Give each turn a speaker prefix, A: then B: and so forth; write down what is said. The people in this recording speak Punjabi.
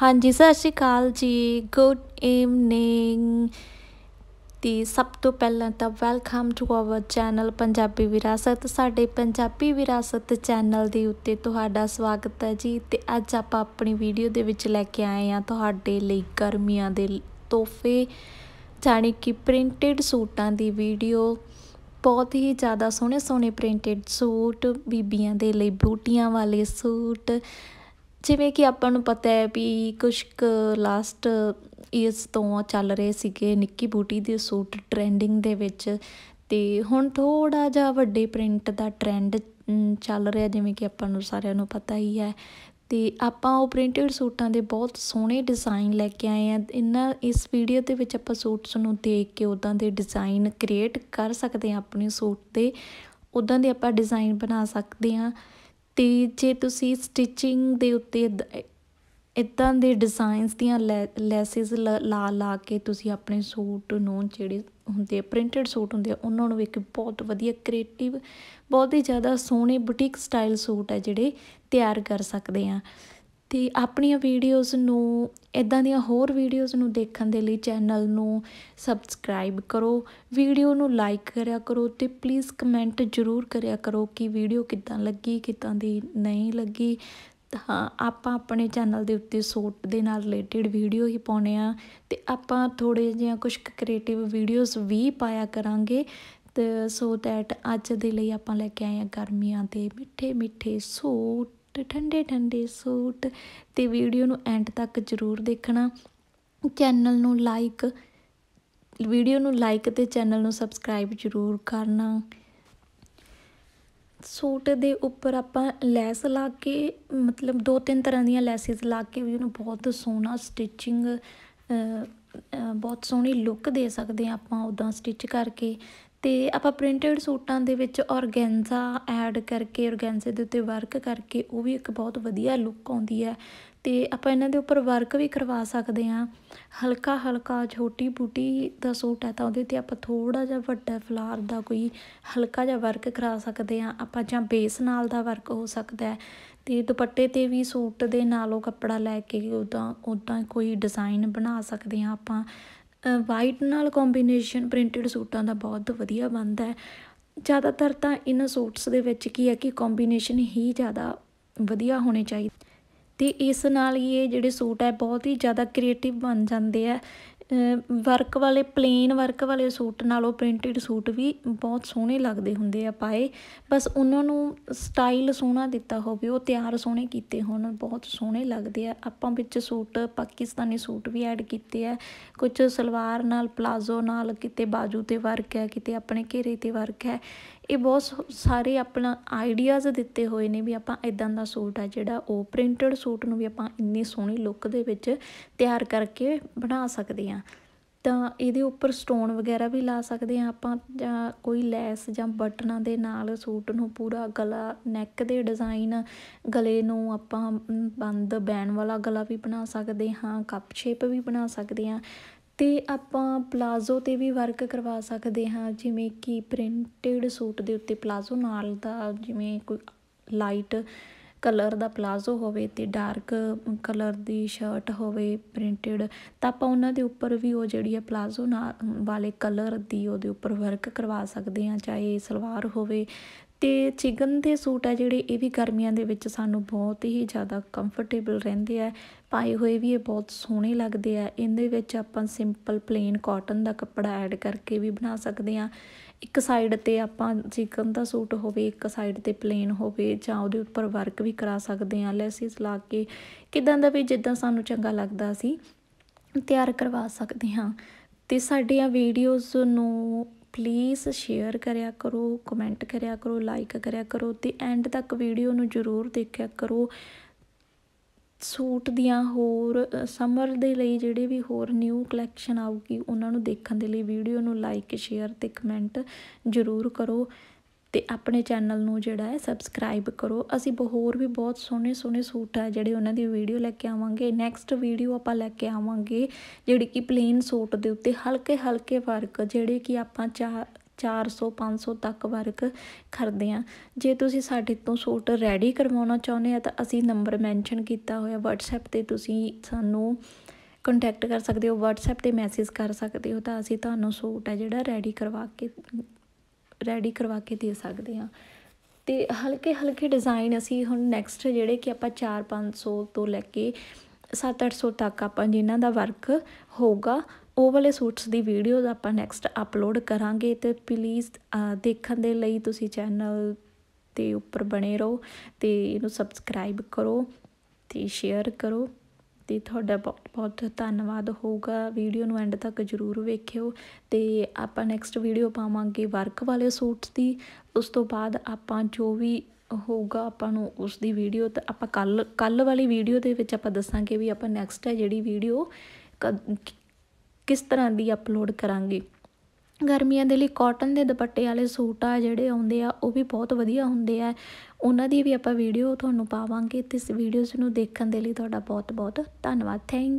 A: ਹਾਂਜੀ ਸਤਿ ਸ਼੍ਰੀ ਅਕਾਲ ਜੀ ਗੁੱਡ ਈਵਨਿੰਗ ਤੇ ਸਭ ਤੋਂ ਪਹਿਲਾਂ ਤਾਂ welcome to our channel Punjabi Virasat ਸਾਡੇ ਪੰਜਾਬੀ ਵਿਰਾਸਤ ਚੈਨਲ ਦੇ ਉੱਤੇ ਤੁਹਾਡਾ ਸਵਾਗਤ ਹੈ ਜੀ ਤੇ ਅੱਜ ਆਪਾਂ ਆਪਣੀ ਵੀਡੀਓ ਦੇ ਵਿੱਚ ਲੈ ਕੇ ਆਏ ਆ ਤੁਹਾਡੇ ਲਈ ਗਰਮੀਆਂ ਦੇ ਤੋਹਫੇ ਜਾਨੀ ਕਿ ਪ੍ਰਿੰਟਡ ਸੂਟਾਂ ਦੀ ਵੀਡੀਓ ਬਹੁਤ ਹੀ ਜ਼ਿਆਦਾ ਸੋਹਣੇ ਸੋਹਣੇ ਪ੍ਰਿੰਟਡ ਸੂਟ ਬੀਬੀਆਂ ਦੇ ਲਈ ਬੂਟੀਆਂ ਵਾਲੇ ਸੂਟ ਜਿਵੇਂ ਕਿ ਆਪਾਂ ਨੂੰ ਪਤਾ ਹੈ ਵੀ ਕੁਝ ਕੁ ਲਾਸਟ ਈਅਰਸ ਤੋਂ ਚੱਲ ਰਹੇ ਸੀਗੇ ਨਿੱਕੀ ਬੂਟੀ ਦੇ ਸੂਟ ਟ੍ਰੈਂਡਿੰਗ ਦੇ ਵਿੱਚ ਤੇ ਹੁਣ ਥੋੜਾ ਜਿਹਾ ਵੱਡੇ ਪ੍ਰਿੰਟ ਦਾ ਟ੍ਰੈਂਡ ਚੱਲ ਰਿਹਾ ਜਿਵੇਂ ਕਿ ਆਪਾਂ ਨੂੰ ਸਾਰਿਆਂ ਨੂੰ ਪਤਾ ਹੀ ਹੈ ਤੇ ਆਪਾਂ ਉਹ ਪ੍ਰਿੰਟਡ ਸੂਟਾਂ ਦੇ ਬਹੁਤ ਸੋਹਣੇ ਡਿਜ਼ਾਈਨ ਲੈ ਕੇ ਆਏ ਆ ਇਹਨਾਂ ਇਸ ਵੀਡੀਓ ਦੇ ਵਿੱਚ ਆਪਾਂ ਸੂਟਸ ਨੂੰ ਦੇਖ ਕੇ ਉਦਾਂ ਦੇ ਡਿਜ਼ਾਈਨ ਕ੍ਰੀਏਟ ਕਰ ਸਕਦੇ ਆ ਆਪਣੇ ਸੂਟ ਤੇ ਉਦਾਂ ਦੇ ਆਪਾਂ ਡਿਜ਼ਾਈਨ ਬਣਾ ਸਕਦੇ ਆ ਤੇ ਜੇ ਤੁਸੀਂ ਸਟਿਚਿੰਗ ਦੇ ਉੱਤੇ ਇਦਾਂ ਦੇ ਡਿਜ਼ਾਈਨਸ ਦੀਆਂ ਲੈਸਿਸ ਲਾ ਲਾ ਕੇ ਤੁਸੀਂ ਆਪਣੇ ਸੂਟ ਨੂੰ ਜਿਹੜੇ ਹੁੰਦੇ ਆ ਪ੍ਰਿੰਟਡ ਸੂਟ ਹੁੰਦੇ ਆ ਉਹਨਾਂ ਨੂੰ ਇੱਕ ਬਹੁਤ ਵਧੀਆ ਕ੍ਰੀਏਟਿਵ ਬਹੁਤ ਹੀ ਜ਼ਿਆਦਾ ਸੋਹਣੇ ਬੁਟੀਕ ਸਟਾਈਲ ਸੂਟ ਆ ਜਿਹੜੇ ਤਿਆਰ ਕਰ ਸਕਦੇ ਆ ਤੇ ਆਪਣੀਆਂ ਵੀਡੀਓਜ਼ ਨੂੰ ਇਦਾਂ ਦੀਆਂ ਹੋਰ ਵੀਡੀਓਜ਼ ਨੂੰ ਦੇਖਣ ਦੇ ਲਈ ਚੈਨਲ ਨੂੰ ਸਬਸਕ੍ਰਾਈਬ ਕਰੋ ਵੀਡੀਓ ਨੂੰ ਲਾਈਕ ਕਰਿਆ ਕਰੋ ਤੇ ਪਲੀਜ਼ ਕਮੈਂਟ ਜ਼ਰੂਰ ਕਰਿਆ ਕਰੋ ਕਿ ਵੀਡੀਓ ਕਿੱਦਾਂ ਲੱਗੀ ਕਿੱਦਾਂ ਦੀ ਨਹੀਂ ਲੱਗੀ ਹਾਂ ਆਪਾਂ ਆਪਣੇ ਚੈਨਲ ਦੇ ਉੱਤੇ ਸੋਟ ਦੇ ਨਾਲ ਰਿਲੇਟਡ ਵੀਡੀਓ ਹੀ ਪਾਉਨੇ ਆ ਤੇ ਆਪਾਂ ਥੋੜੇ ਜਿਹਾ ਕੁਝ ਕ੍ਰੀਏਟਿਵ ਵੀਡੀਓਜ਼ ਵੀ ਪਾਇਆ ਕਰਾਂਗੇ ਤੇ ਸੋ ਥੈਟ ਅੱਜ ਦੇ ਲਈ ਆਪਾਂ ਲੈ ਕੇ ਆਏ ਆ ਗਰਮੀਆਂ ਦੇ ਮਿੱਠੇ ਮਿੱਠੇ ਸੂਟ ਸੂਟ ਠੰਡੇ ਠੰਡੇ ਸੂਟ ਤੇ ਵੀਡੀਓ ਨੂੰ ਐਂਡ ਤੱਕ ਜ਼ਰੂਰ ਦੇਖਣਾ ਚੈਨਲ ਨੂੰ ਲਾਈਕ ਵੀਡੀਓ ਨੂੰ ਲਾਈਕ ਤੇ ਚੈਨਲ ਨੂੰ ਸਬਸਕ੍ਰਾਈਬ ਜ਼ਰੂਰ ਕਰਨਾ ਸੂਟ ਦੇ ਉੱਪਰ ਆਪਾਂ ਲੈਸ ਲਾ ਕੇ ਮਤਲਬ ਦੋ ਤਿੰਨ ਤਰ੍ਹਾਂ ਦੀਆਂ ਲੈਸਿਸ ਲਾ ਕੇ ਵੀ ਉਹਨੂੰ ਬਹੁਤ ਸੋਹਣਾ ਸਟਿਚਿੰਗ ਬਹੁਤ ਸੋਹਣੀ ਲੁੱਕ ਦੇ ਸਕਦੇ ਆਪਾਂ ਉਦਾਂ ਸਟਿਚ ਕਰਕੇ ਤੇ ਆਪਾਂ ਪ੍ਰਿੰਟਡ ਸੂਟਾਂ ਦੇ ਵਿੱਚ ਔਰਗੈਂਜ਼ਾ ਐਡ ਕਰਕੇ ਔਰਗੈਂਜ਼ੇ ਦੇ ਉੱਤੇ ਵਰਕ ਕਰਕੇ ਉਹ ਵੀ ਇੱਕ ਬਹੁਤ ਵਧੀਆ ਲੁੱਕ ਆਉਂਦੀ ਹੈ ਤੇ ਆਪਾਂ ਇਹਨਾਂ ਦੇ ਉੱਪਰ ਵਰਕ ਵੀ ਕਰਵਾ ਸਕਦੇ ਹਾਂ ਹਲਕਾ ਹਲਕਾ ਛੋਟੀ ਬੂਟੀ ਦਾ ਸੂਟ ਹੈ ਤਾਂ ਉਹਦੇ ਤੇ ਆਪਾਂ ਥੋੜਾ ਜਿਹਾ ਵੱਡਾ ਫਲਾਰ ਦਾ ਕੋਈ ਹਲਕਾ ਜਿਹਾ ਵਰਕ ਕਰਾ ਸਕਦੇ ਹਾਂ ਆਪਾਂ ਜਾਂ ਬੇਸ ਨਾਲ ਦਾ ਵਰਕ ਹੋ ਸਕਦਾ ਹੈ ਤੇ ਦੁਪੱਟੇ ਤੇ ਵੀ ਸੂਟ ਦੇ ਨਾਲੋਂ ਕੱਪੜਾ ਲੈ ਕੇ ਉਦਾਂ ਉਦਾਂ ਕੋਈ ਡਿਜ਼ਾਈਨ ਬਣਾ ਸਕਦੇ ਹਾਂ ਆਪਾਂ ਵਾਈਟ ਨਾਲ ਕੰਬੀਨੇਸ਼ਨ ਪ੍ਰਿੰਟਡ ਸੂਟਾਂ ਦਾ ਬਹੁਤ ਵਧੀਆ ਬਣਦਾ ਹੈ ਜ਼ਿਆਦਾਤਰ ਤਾਂ ਇਹਨਾਂ ਸੂਟਸ ਦੇ ਵਿੱਚ ਕੀ ਹੈ ਕਿ ਕੰਬੀਨੇਸ਼ਨ ਹੀ ਜ਼ਿਆਦਾ ਵਧੀਆ ਹੋਣੇ ਚਾਹੀਦੇ ਤੇ ਇਸ ਨਾਲ ਹੀ ਇਹ ਜਿਹੜੇ ਸੂਟ ਹੈ ਬਹੁਤ ਹੀ ਜ਼ਿਆਦਾ ਕ੍ਰੀਏਟਿਵ ਬਣ ਜਾਂਦੇ ਆ ਵਰਕ ਵਾਲੇ ਪਲੇਨ ਵਰਕ ਵਾਲੇ ਸੂਟ ਨਾਲੋਂ ਪ੍ਰਿੰਟਡ ਸੂਟ ਵੀ ਬਹੁਤ ਸੋਹਣੇ ਲੱਗਦੇ ਹੁੰਦੇ ਆ ਪਾਏ ਬਸ ਉਹਨਾਂ ਨੂੰ ਸਟਾਈਲ ਸੋਹਣਾ ਦਿੱਤਾ ਹੋਵੇ ਉਹ ਤਿਆਰ ਸੋਹਣੇ ਕੀਤੇ ਹੋਣ ਬਹੁਤ ਸੋਹਣੇ ਲੱਗਦੇ ਆ ਆਪਾਂ ਵਿੱਚ ਸੂਟ ਪਾਕਿਸਤਾਨੀ ਸੂਟ ਵੀ ਐਡ ਕੀਤੇ ਆ ਕੁਝ ਸਲਵਾਰ ਨਾਲ ਪਲਾਜ਼ੋ ਨਾਲ ਕਿਤੇ ਬਾਜੂ ਤੇ ਵਰਕ ਹੈ ਕਿਤੇ ਆਪਣੇ ਘੇਰੇ ਤੇ ਵਰਕ ਹੈ ਇਹ ਬਹੁਤ ਸਾਰੇ ਆਪਣਾ ਆਈਡੀਆਜ਼ ਦਿੱਤੇ ਹੋਏ ਨੇ ਵੀ ਆਪਾਂ ਇਦਾਂ ਦਾ ਸੂਟ ਆ ਜਿਹੜਾ ਉਹ ਪ੍ਰਿੰਟਡ ਸੂਟ ਨੂੰ ਵੀ ਆਪਾਂ ਇੰਨੀ ਸੋਹਣੀ ਲੁੱਕ ਦੇ ਵਿੱਚ ਤਿਆਰ ਕਰਕੇ ਬਣਾ ਸਕਦੇ ਆ ਤਾਂ ਇਹਦੇ ਉੱਪਰ ਸਟੋਨ ਵਗੈਰਾ ਵੀ ਲਾ ਸਕਦੇ ਆ ਆਪਾਂ ਜਾਂ ਕੋਈ ਲੈਸ ਜਾਂ ਬਟਨਾਂ ਦੇ ਨਾਲ ਸੂਟ ਨੂੰ ਪੂਰਾ ਗਲਾ ਨੈਕ ਦੇ ਡਿਜ਼ਾਈਨ ਗਲੇ ਨੂੰ ਆਪਾਂ ਬੰਦ ਬੈਣ ਵਾਲਾ ਗਲਾ ਵੀ ਬਣਾ ਸਕਦੇ ਹਾਂ ਕੱਪ ਸ਼ੇਪ ਵੀ ਬਣਾ ਸਕਦੇ ਆ ਤੇ ਆਪਾਂ ਪਲਾਜ਼ੋ 'ਤੇ ਵੀ ਵਰਕ ਕਰਵਾ ਸਕਦੇ ਹਾਂ ਜਿਵੇਂ ਕਿ ਪ੍ਰਿੰਟਡ ਸੂਟ ਦੇ ਉੱਤੇ ਪਲਾਜ਼ੋ ਨਾਲ ਦਾ ਜਿਵੇਂ ਕੋਈ ਲਾਈਟ ਕਲਰ ਦਾ ਪਲਾਜ਼ੋ ਹੋਵੇ ਤੇ ਡਾਰਕ ਕਲਰ ਦੀ ਸ਼ਰਟ ਹੋਵੇ ਪ੍ਰਿੰਟਡ ਤਾਂ ਆਪਾਂ ਉਹਨਾਂ ਦੇ ਉੱਪਰ ਵੀ ਉਹ ਜਿਹੜੀ ਹੈ ਪਲਾਜ਼ੋ ਨਾਲ ਵਾਲੇ ਕਲਰ ਦੀ ਉਹਦੇ ਉੱਪਰ ਵਰਕ ਕਰਵਾ ਸਕਦੇ ਹਾਂ ਚਾਹੇ ਸਲਵਾਰ ਹੋਵੇ ਤੇ ਚਿਕਨ ਦੇ ਸੂਟ ਆ ਜਿਹੜੇ ਇਹ ਵੀ ਗਰਮੀਆਂ ਦੇ ਵਿੱਚ ਸਾਨੂੰ ਬਹੁਤ ਹੀ ਜ਼ਿਆਦਾ ਕੰਫਰਟੇਬਲ ਰਹਿੰਦੇ ਆ ਪਾਏ ਹੋਏ ਵੀ ਇਹ ਬਹੁਤ ਸੋਹਣੇ ਲੱਗਦੇ ਆ ਇਹਦੇ ਵਿੱਚ ਆਪਾਂ ਸਿੰਪਲ ਪਲੇਨ ਕਾਟਨ ਦਾ ਕੱਪੜਾ ਐਡ ਕਰਕੇ ਵੀ ਬਣਾ ਸਕਦੇ ਆ ਇੱਕ ਸਾਈਡ ਤੇ ਆਪਾਂ ਚਿਕਨ ਦਾ ਸੂਟ ਹੋਵੇ ਇੱਕ ਸਾਈਡ ਤੇ ਪਲੇਨ ਹੋਵੇ ਜਾਂ ਉਹਦੇ ਉੱਪਰ ਵਰਕ ਵੀ ਕਰਾ ਸਕਦੇ ਆ ਲੈਸਿਸ ਲਾ ਕੇ ਕਿਦਾਂ ਦਾ ਵੀ ਜਿੱਦਾਂ ਸਾਨੂੰ ਚੰਗਾ ਲੱਗਦਾ ਸੀ ਤਿਆਰ ਕਰਵਾ ਸਕਦੇ ਹਾਂ ਤੇ ਸਾਡੀਆਂ ਵੀਡੀਓਜ਼ ਨੂੰ ਪਲੀਜ਼ ਸ਼ੇਅਰ ਕਰਿਆ ਕਰੋ ਕਮੈਂਟ ਕਰਿਆ ਕਰੋ ਲਾਈਕ ਕਰਿਆ ਕਰੋ ਤੇ ਐਂਡ ਤੱਕ ਵੀਡੀਓ ਨੂੰ ਜ਼ਰੂਰ ਦੇਖਿਆ ਕਰੋ ਸੂਟ ਦੀਆਂ ਹੋਰ ਸਮਰ ਦੇ ਲਈ ਜਿਹੜੇ ਵੀ ਹੋਰ ਨਿਊ ਕਲੈਕਸ਼ਨ ਆਊਗੀ ਉਹਨਾਂ ਨੂੰ ਦੇਖਣ ਦੇ ਲਈ ਵੀਡੀਓ ਨੂੰ ਲਾਈਕ ਸ਼ੇਅਰ ਤੇ ਕਮੈਂਟ ਜ਼ਰੂਰ ਕਰੋ ਤੇ ਆਪਣੇ ਚੈਨਲ ਨੂੰ ਜਿਹੜਾ ਹੈ ਸਬਸਕ੍ਰਾਈਬ ਕਰੋ ਅਸੀਂ ਹੋਰ ਵੀ ਬਹੁਤ ਸੋਹਣੇ ਸੋਹਣੇ ਸੂਟ ਆ ਜਿਹੜੇ ਉਹਨਾਂ ਦੀ ਵੀਡੀਓ ਲੈ ਕੇ ਆਵਾਂਗੇ ਨੈਕਸਟ ਵੀਡੀਓ ਆਪਾਂ ਲੈ ਕੇ ਆਵਾਂਗੇ ਜਿਹੜੀ ਕਿ ਪਲੇਨ ਸੂਟ ਦੇ ਉੱਤੇ ਹਲਕੇ ਹਲਕੇ ਵਰਕ ਜਿਹੜੇ ਕਿ ਆਪਾਂ ਚਾਹ 400 500 ਤੱਕ ਵਰਕ ਕਰਦੇ ਆ ਜੇ ਤੁਸੀਂ ਸਾਡੇ ਤੋਂ ਸੂਟ ਰੈਡੀ ਕਰਵਾਉਣਾ ਚਾਹੁੰਦੇ ਆ ਤਾਂ ਅਸੀਂ ਨੰਬਰ ਮੈਂਸ਼ਨ ਕੀਤਾ ਹੋਇਆ WhatsApp ਤੇ ਤੁਸੀਂ ਸਾਨੂੰ ਕੰਟੈਕਟ ਕਰ ਸਕਦੇ ਹੋ WhatsApp ਤੇ ਮੈਸੇਜ ਕਰ ਸਕਦੇ ਹੋ ਤਾਂ ਅਸੀਂ ਤੁਹਾਨੂੰ ਸੂਟ ਹੈ ਜਿਹੜਾ ਰੈਡੀ ਕਰਵਾ ਕੇ ਰੈਡੀ ਕਰਵਾ ਕੇ ਦੇ ਸਕਦੇ ਹਾਂ ਤੇ ਹਲਕੇ ਹਲਕੇ ਡਿਜ਼ਾਈਨ ਅਸੀਂ ਹੁਣ ਨੈਕਸਟ ਜਿਹੜੇ ਕਿ ਆਪਾਂ 4-500 ਤੋਂ ਲੈ ਕੇ 7-800 ਤੱਕ ਆਪਾਂ ਜਿਨ੍ਹਾਂ ਦਾ ਵਰਕ ਹੋਊਗਾ ਉਹ ਵਾਲੇ ਸੂਟਸ ਦੀ ਵੀਡੀਓਜ਼ ਆਪਾਂ ਨੈਕਸਟ ਅਪਲੋਡ ਕਰਾਂਗੇ ਤੇ ਪਲੀਜ਼ ਦੇਖਣ ਦੇ ਲਈ ਤੁਸੀਂ ਚੈਨਲ ਤੇ ਉੱਪਰ ਬਣੇ ਰਹੋ ਤੇ ਇਹਨੂੰ ਸਬਸਕ੍ਰਾਈਬ ਕਰੋ ਤੇ ਸ਼ੇਅਰ ਕਰੋ ਤੇ ਤੁਹਾਡਾ ਬਹੁਤ ਬਹੁਤ ਧੰਨਵਾਦ ਹੋਊਗਾ ਵੀਡੀਓ ਨੂੰ ਐਂਡ ਤੱਕ ਜਰੂਰ ਵੇਖਿਓ ਤੇ ਆਪਾਂ ਨੈਕਸਟ ਵੀਡੀਓ ਪਾਵਾਂਗੇ ਵਰਕ ਵਾਲੇ ਸੂਟਸ ਦੀ ਉਸ ਤੋਂ ਬਾਅਦ ਆਪਾਂ ਜੋ ਵੀ ਹੋਊਗਾ ਆਪਾਂ ਨੂੰ ਉਸ ਦੀ ਵੀਡੀਓ ਤਾਂ ਆਪਾਂ ਕੱਲ ਕੱਲ ਵਾਲੀ ਵੀਡੀਓ ਦੇ ਵਿੱਚ ਆਪਾਂ ਦੱਸਾਂਗੇ ਵੀ ਆਪਾਂ ਨੈਕਸਟ ਹੈ ਜਿਹੜੀ ਵੀਡੀਓ ਕਿਸ ਤਰ੍ਹਾਂ ਦੀ ਅਪਲੋਡ ਕਰਾਂਗੇ ਗਰਮੀਆਂ ਦੇ ਲਈ ਕਾਟਨ ਦੇ ਦੁਪੱਟੇ ਵਾਲੇ ਸੂਟ ਆ ਜਿਹੜੇ ਆਉਂਦੇ ਆ ਉਹ ਵੀ ਬਹੁਤ ਵਧੀਆ ਹੁੰਦੇ ਆ ਉਹਨਾਂ ਦੀ ਵੀ ਆਪਾਂ ਵੀਡੀਓ ਤੁਹਾਨੂੰ ਪਾਵਾਂਗੇ ਤੇ ਇਸ ਵੀਡੀਓਸ ਨੂੰ ਦੇਖਣ ਦੇ ਲਈ ਤੁਹਾਡਾ ਬਹੁਤ ਬਹੁਤ ਧੰਨਵਾਦ ਥੈਂਕ